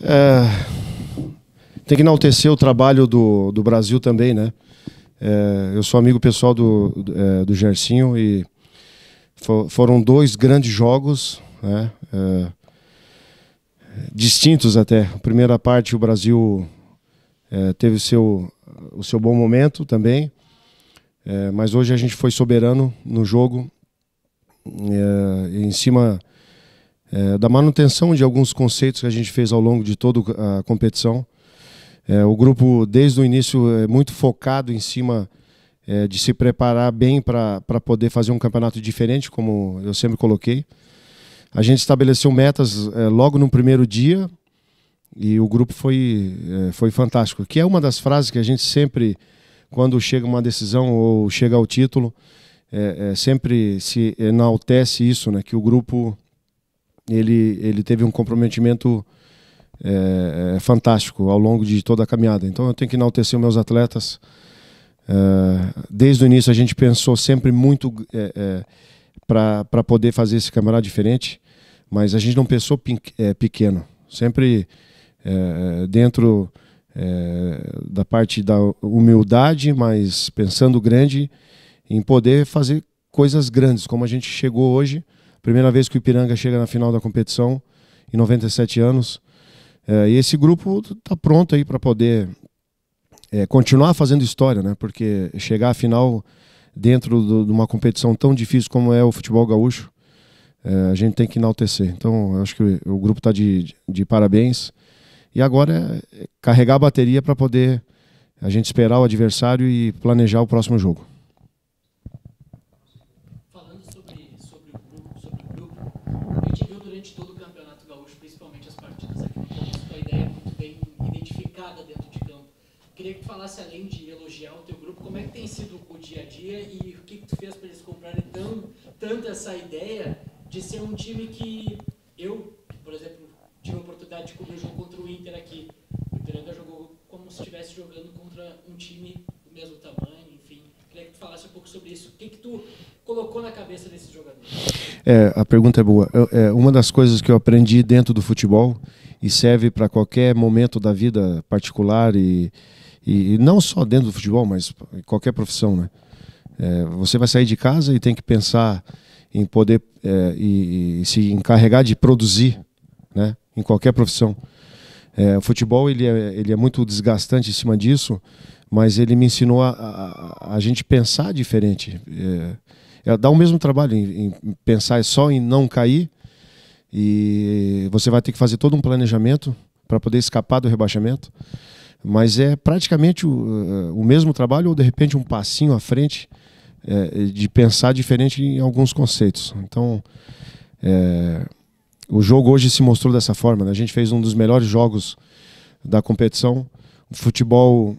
É, tem que enaltecer o trabalho do, do Brasil também, né? É, eu sou amigo pessoal do, do, é, do Gersinho e for, foram dois grandes jogos, né? É, distintos até. A primeira parte o Brasil é, teve seu, o seu bom momento também, é, mas hoje a gente foi soberano no jogo, em cima é, da manutenção de alguns conceitos que a gente fez ao longo de toda a competição. É, o grupo, desde o início, é muito focado em cima é, de se preparar bem para poder fazer um campeonato diferente, como eu sempre coloquei. A gente estabeleceu metas é, logo no primeiro dia e o grupo foi, é, foi fantástico, que é uma das frases que a gente sempre, quando chega uma decisão ou chega ao título, é, é, sempre se enaltece isso, né, que o grupo ele, ele teve um comprometimento é, fantástico ao longo de toda a caminhada. Então eu tenho que enaltecer meus atletas. É, desde o início a gente pensou sempre muito é, eh, para poder fazer esse camarada diferente, mas a gente não pensou pequeno. Sempre dentro da parte da humildade, mas pensando grande em poder fazer coisas grandes, como a gente chegou hoje Primeira vez que o Ipiranga chega na final da competição em 97 anos. É, e esse grupo está pronto aí para poder é, continuar fazendo história, né? Porque chegar à final dentro do, de uma competição tão difícil como é o futebol gaúcho, é, a gente tem que enaltecer. Então, acho que o, o grupo está de, de, de, parabéns. E agora é, é carregar a bateria para poder a gente esperar o adversário e planejar o próximo jogo. falasse além de elogiar o teu grupo, como é que tem sido o dia a dia e o que, que tu fez para eles comprarem tão, tanto essa ideia de ser um time que eu, por exemplo, tive a oportunidade de cobrir o jogo contra o Inter aqui. O Ipiranga jogou como se estivesse jogando contra um time do mesmo tamanho, enfim. Queria que tu falasse um pouco sobre isso. O que, que tu colocou na cabeça desses jogadores? É, a pergunta é boa. é, uma das coisas que eu aprendi dentro do futebol e serve para qualquer momento da vida particular e e, não só dentro do futebol, mas em qualquer profissão, né? É, você vai sair de casa e tem que pensar em poder é, e, e, se encarregar de produzir, né? Em qualquer profissão. É, o futebol ele é, ele é muito desgastante em cima disso, mas ele me ensinou a, a, a gente pensar diferente. É, é, dá o mesmo trabalho em, em, pensar só em não cair e você vai ter que fazer todo um planejamento para poder escapar do rebaixamento mas é praticamente o, eh, o mesmo trabalho ou de repente um passinho à frente é, de pensar diferente em alguns conceitos. Então, é, o jogo hoje se mostrou dessa forma. Né? A gente fez um dos melhores jogos da competição, um futebol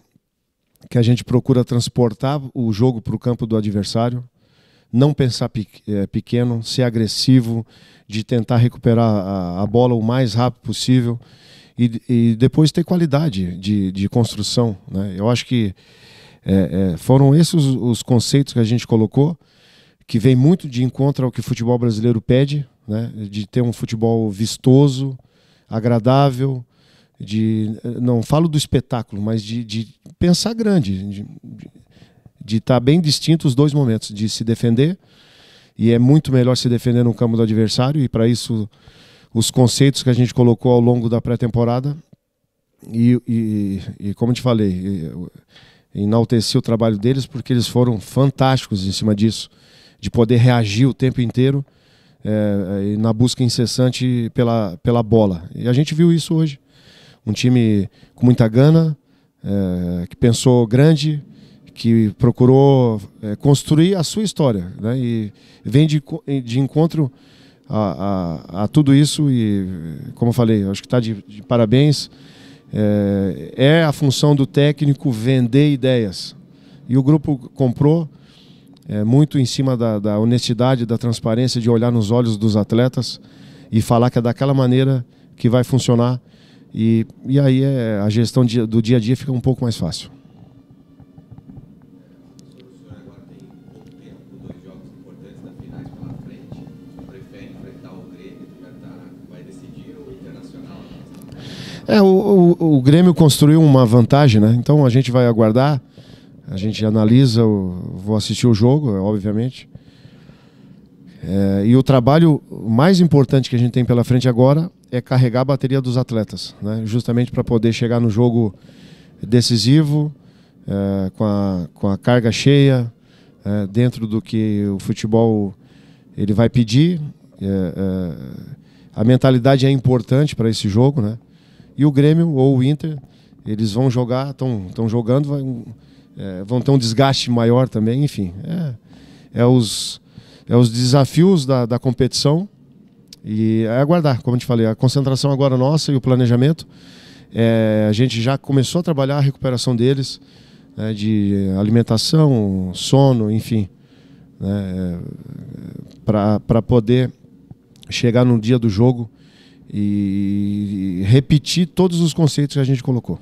que a gente procura transportar o jogo para o campo do adversário, não pensar pequeno, ser agressivo, de tentar recuperar a, a bola o mais rápido possível e, e depois ter qualidade de, de construção. Né? Eu acho que é, é, foram esses os, os conceitos que a gente colocou, que vem muito de encontro ao que o futebol brasileiro pede, né? de ter um futebol vistoso, agradável, de não falo do espetáculo, mas de, de pensar grande, de estar tá bem distinto os dois momentos, de se defender e é muito melhor se defender no campo do adversário e para isso os conceitos que a gente colocou ao longo da pré-temporada. E, e, e, como te falei, enalteci o trabalho deles porque eles foram fantásticos em cima disso, de poder reagir o tempo inteiro é, na busca incessante pela, pela bola. E a gente viu isso hoje. Um time com muita gana, é, que pensou grande, que procurou é, construir a sua história. Né? E vem de, de encontro a, a, a, tudo isso e, como eu falei, acho que está de, de, parabéns. É, é, a função do técnico vender ideias. E o grupo comprou é, muito em cima da, da, honestidade, da transparência, de olhar nos olhos dos atletas e falar que é daquela maneira que vai funcionar. E, e aí é, a gestão do dia a dia fica um pouco mais fácil. É, o, o, o, Grêmio construiu uma vantagem, né? Então a gente vai aguardar, a gente analisa, vou assistir o jogo, é, obviamente. É, e o trabalho mais importante que a gente tem pela frente agora é carregar a bateria dos atletas, né? justamente para poder chegar no jogo decisivo, é, com, a, com a carga cheia, é, dentro do que o futebol ele vai pedir. É, é, a mentalidade é importante para esse jogo, né? E o Grêmio ou o Inter, eles vão jogar, estão jogando, vão, é, vão ter um desgaste maior também, enfim. É, é, os, é os desafios da, da competição e é aguardar, como eu te falei, a concentração agora nossa e o planejamento. É, a gente já começou a trabalhar a recuperação deles, né, de alimentação, sono, enfim, né, é, para poder chegar no dia do jogo e repetir todos os conceitos que a gente colocou.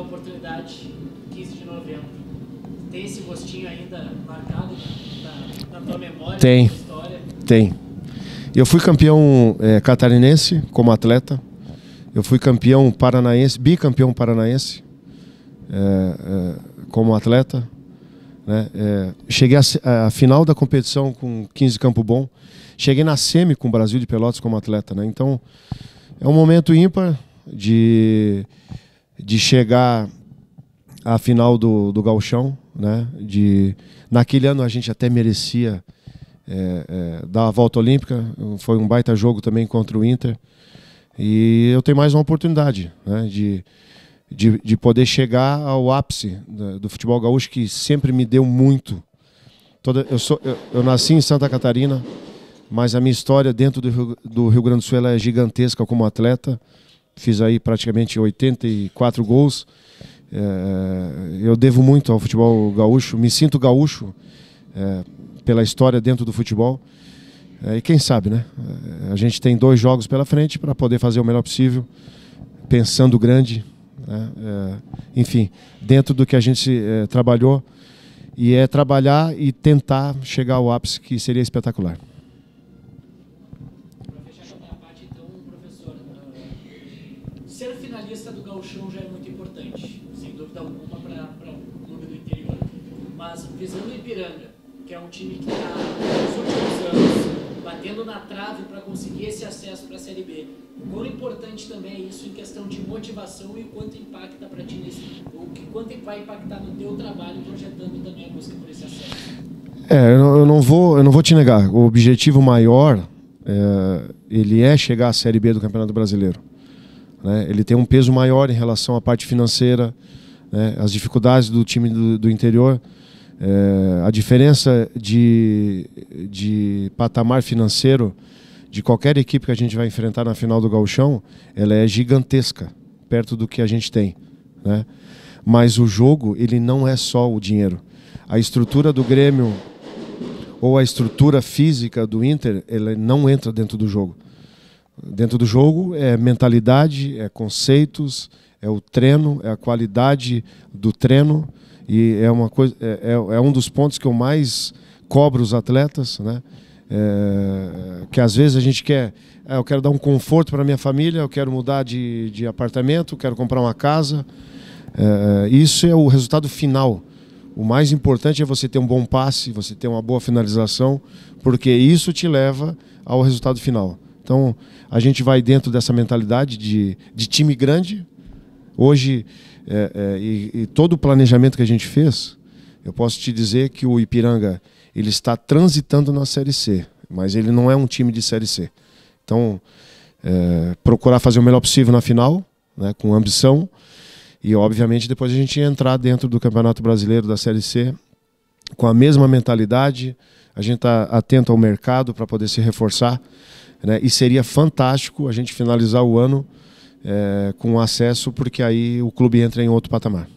oportunidade 15 de novembro. Tem esse gostinho ainda marcado na, tua memória, Tem. na história? Tem. Eu fui campeão é, catarinense como atleta. Eu fui campeão paranaense, bicampeão paranaense. É, é, como atleta. Né? É, cheguei à final da competição com 15 Campo Bom. Cheguei na semi com o Brasil de Pelotas como atleta. Né? Então, é um momento ímpar de, de chegar à final do, do Galchão. Né? De, naquele ano a gente até merecia é, é, dar a volta olímpica. Foi um baita jogo também contra o Inter. E eu tenho mais uma oportunidade né, de, de, de poder chegar ao ápice do, do futebol gaúcho, que sempre me deu muito. Toda, eu, sou, eu, eu nasci em Santa Catarina, mas a minha história dentro do Rio, do Rio Grande do Sul é gigantesca como atleta. Fiz aí praticamente 84 gols. É, eu devo muito ao futebol gaúcho, me sinto gaúcho é, pela história dentro do futebol. É, e quem sabe, né? É, a gente tem dois jogos pela frente para poder fazer o melhor possível, pensando grande, né? É, enfim, dentro do que a gente é, trabalhou, e é trabalhar e tentar chegar ao ápice, que seria espetacular. ser finalista do já é muito importante, sem dúvida alguma, para clube do interior. Mas visando o Ipiranga, que é um time que está nos últimos anos batendo na trave para conseguir esse acesso para a Série B. O quão importante também é isso em questão de motivação e o quanto impacta para ti nesse, o quanto vai impactar no teu trabalho projetando também a busca por esse acesso. É, eu não, eu não vou, eu não vou te negar. O objetivo maior é, ele é chegar à Série B do Campeonato Brasileiro. Né? Ele tem um peso maior em relação à parte financeira, né? as dificuldades do time do, do interior. É, a diferença de, de patamar financeiro de qualquer equipe que a gente vai enfrentar na final do Gauchão, ela é gigantesca, perto do que a gente tem. Né? Mas o jogo, ele não é só o dinheiro. A estrutura do Grêmio ou a estrutura física do Inter, ela não entra dentro do jogo. Dentro do jogo é mentalidade, é conceitos, é o treino, é a qualidade do treino e é uma coisa é, é, é, um dos pontos que eu mais cobro os atletas né é, que às vezes a gente quer é, eu quero dar um conforto para minha família eu quero mudar de, de apartamento quero comprar uma casa é, é, isso é o resultado final o mais importante é você ter um bom passe você ter uma boa finalização porque isso te leva ao resultado final então a gente vai dentro dessa mentalidade de, de time grande Hoje, é, é, e, e todo o planejamento que a gente fez, eu posso te dizer que o Ipiranga ele está transitando na Série C, mas ele não é um time de Série C. Então, é, procurar fazer o melhor possível na final, né, com ambição, e obviamente depois a gente entrar dentro do Campeonato Brasileiro da Série C com a mesma mentalidade, a gente está atento ao mercado para poder se reforçar, né, e seria fantástico a gente finalizar o ano é, com acesso, porque aí o clube entra em outro patamar.